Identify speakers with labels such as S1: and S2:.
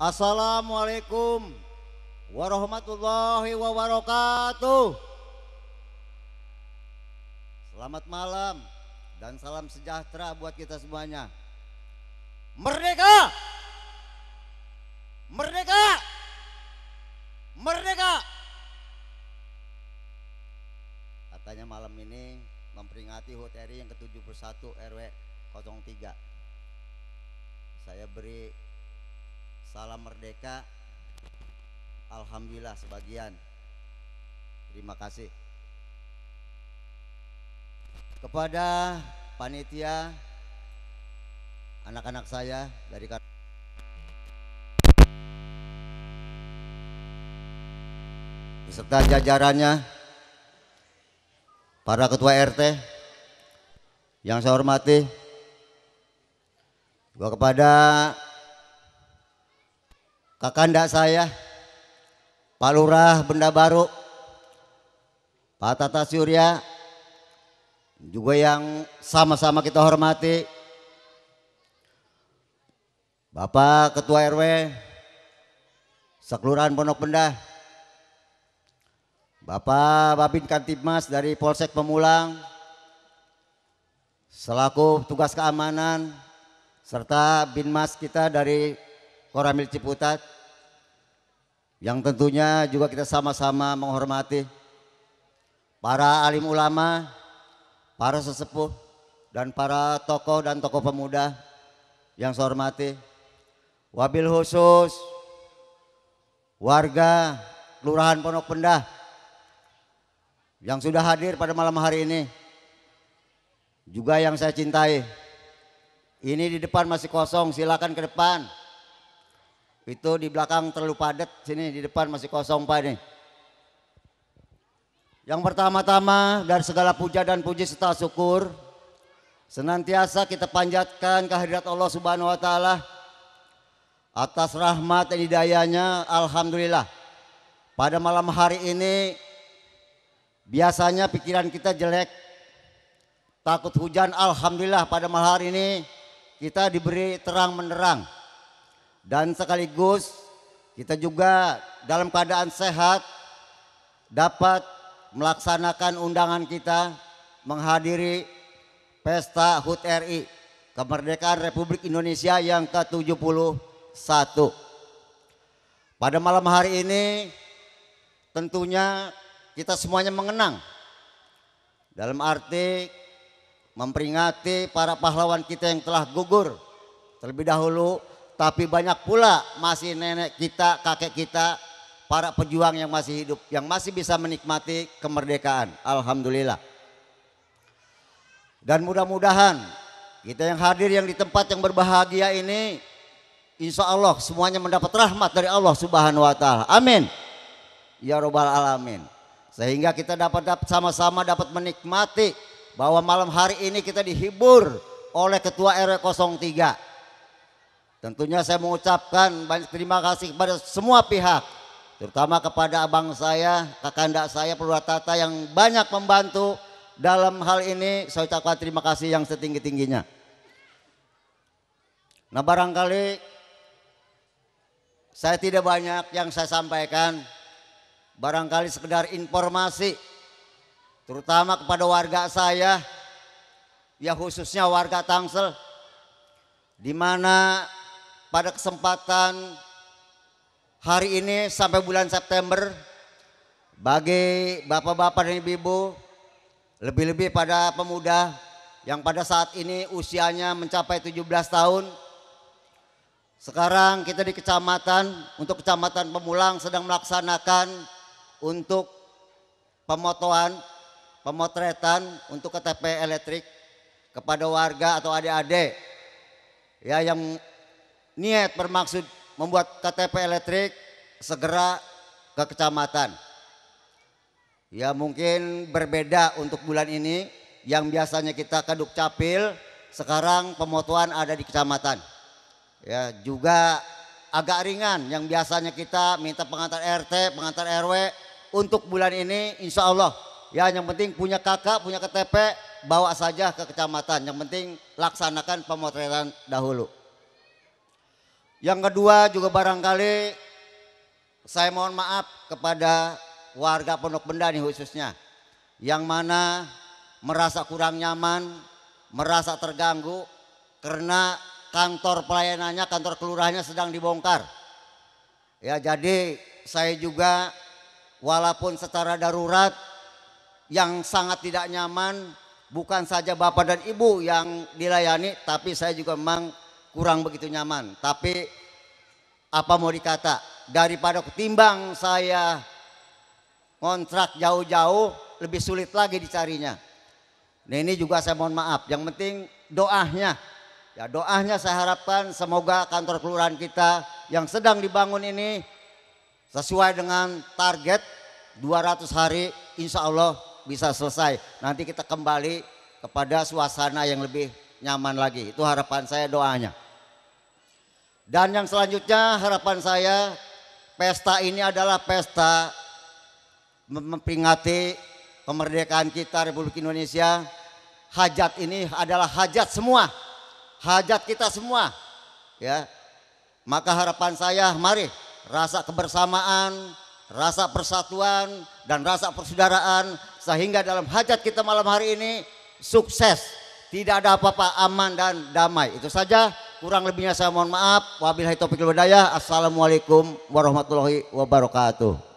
S1: Assalamualaikum warahmatullahi wabarakatuh. Selamat malam dan salam sejahtera buat kita semuanya. Merdeka! Merdeka! Merdeka! Katanya malam ini memperingati HUT yang ke-71 RW 03. Saya beri salam merdeka Alhamdulillah sebagian terima kasih kepada panitia anak-anak saya dari beserta jajarannya para ketua RT yang saya hormati juga kepada kakanda saya, Pak Lurah Benda Baru, Pak Tata Surya, juga yang sama-sama kita hormati, Bapak Ketua RW, Sekelurahan Pondok Benda, Bapak Babin Kantibmas dari Polsek Pemulang, selaku tugas keamanan, serta Binmas kita dari Koramil Ciputat yang tentunya juga kita sama-sama menghormati para alim ulama, para sesepuh dan para tokoh dan tokoh pemuda yang saya hormati. Wabil khusus warga Kelurahan Pondok Pendah yang sudah hadir pada malam hari ini. Juga yang saya cintai. Ini di depan masih kosong, silakan ke depan. Itu di belakang terlalu padat, sini di depan masih kosong Pak ini. Yang pertama-tama dari segala puja dan puji serta syukur senantiasa kita panjatkan kehadirat Allah Subhanahu wa taala atas rahmat dan hidayahnya alhamdulillah. Pada malam hari ini biasanya pikiran kita jelek takut hujan alhamdulillah pada malam hari ini kita diberi terang menerang dan sekaligus kita juga dalam keadaan sehat dapat melaksanakan undangan kita menghadiri pesta HUT RI kemerdekaan Republik Indonesia yang ke-71. Pada malam hari ini tentunya kita semuanya mengenang dalam arti memperingati para pahlawan kita yang telah gugur terlebih dahulu tapi banyak pula masih nenek kita, kakek kita, para pejuang yang masih hidup, yang masih bisa menikmati kemerdekaan. Alhamdulillah. Dan mudah-mudahan kita yang hadir yang di tempat yang berbahagia ini, insya Allah semuanya mendapat rahmat dari Allah Subhanahu Wa Taala. Amin. Ya robbal alamin. Sehingga kita dapat sama-sama dapat menikmati bahwa malam hari ini kita dihibur oleh Ketua RW 03 Tentunya saya mengucapkan banyak terima kasih kepada semua pihak, terutama kepada abang saya, kakanda saya Purwatata yang banyak membantu dalam hal ini. Saya ucapkan terima kasih yang setinggi-tingginya. Nah barangkali saya tidak banyak yang saya sampaikan, barangkali sekedar informasi, terutama kepada warga saya, ya khususnya warga Tangsel, di mana pada kesempatan hari ini sampai bulan September bagi bapak-bapak dan ibu-ibu lebih-lebih pada pemuda yang pada saat ini usianya mencapai 17 tahun sekarang kita di kecamatan untuk kecamatan Pemulang sedang melaksanakan untuk pemotoan pemotretan untuk KTP elektrik kepada warga atau adik-adik ya yang niat bermaksud membuat KTP elektrik segera ke kecamatan. Ya mungkin berbeda untuk bulan ini yang biasanya kita ke capil sekarang pemotongan ada di kecamatan. Ya juga agak ringan yang biasanya kita minta pengantar RT, pengantar RW untuk bulan ini insya Allah ya yang penting punya kakak, punya KTP bawa saja ke kecamatan. Yang penting laksanakan pemotretan dahulu. Yang kedua juga barangkali saya mohon maaf kepada warga Pondok Benda nih khususnya. Yang mana merasa kurang nyaman, merasa terganggu karena kantor pelayanannya, kantor kelurahannya sedang dibongkar. Ya jadi saya juga walaupun secara darurat yang sangat tidak nyaman bukan saja Bapak dan Ibu yang dilayani tapi saya juga memang kurang begitu nyaman. Tapi apa mau dikata, daripada ketimbang saya kontrak jauh-jauh, lebih sulit lagi dicarinya. Nah ini juga saya mohon maaf, yang penting doanya. Ya doanya saya harapkan semoga kantor kelurahan kita yang sedang dibangun ini sesuai dengan target 200 hari insya Allah bisa selesai. Nanti kita kembali kepada suasana yang lebih nyaman lagi. Itu harapan saya doanya. Dan yang selanjutnya harapan saya pesta ini adalah pesta memperingati kemerdekaan kita Republik Indonesia. Hajat ini adalah hajat semua. Hajat kita semua. Ya. Maka harapan saya mari rasa kebersamaan, rasa persatuan dan rasa persaudaraan sehingga dalam hajat kita malam hari ini sukses tidak ada apa-apa aman dan damai. Itu saja. Kurang lebihnya saya mohon maaf. Wabillahi taufiq wal hidayah. Assalamualaikum warahmatullahi wabarakatuh.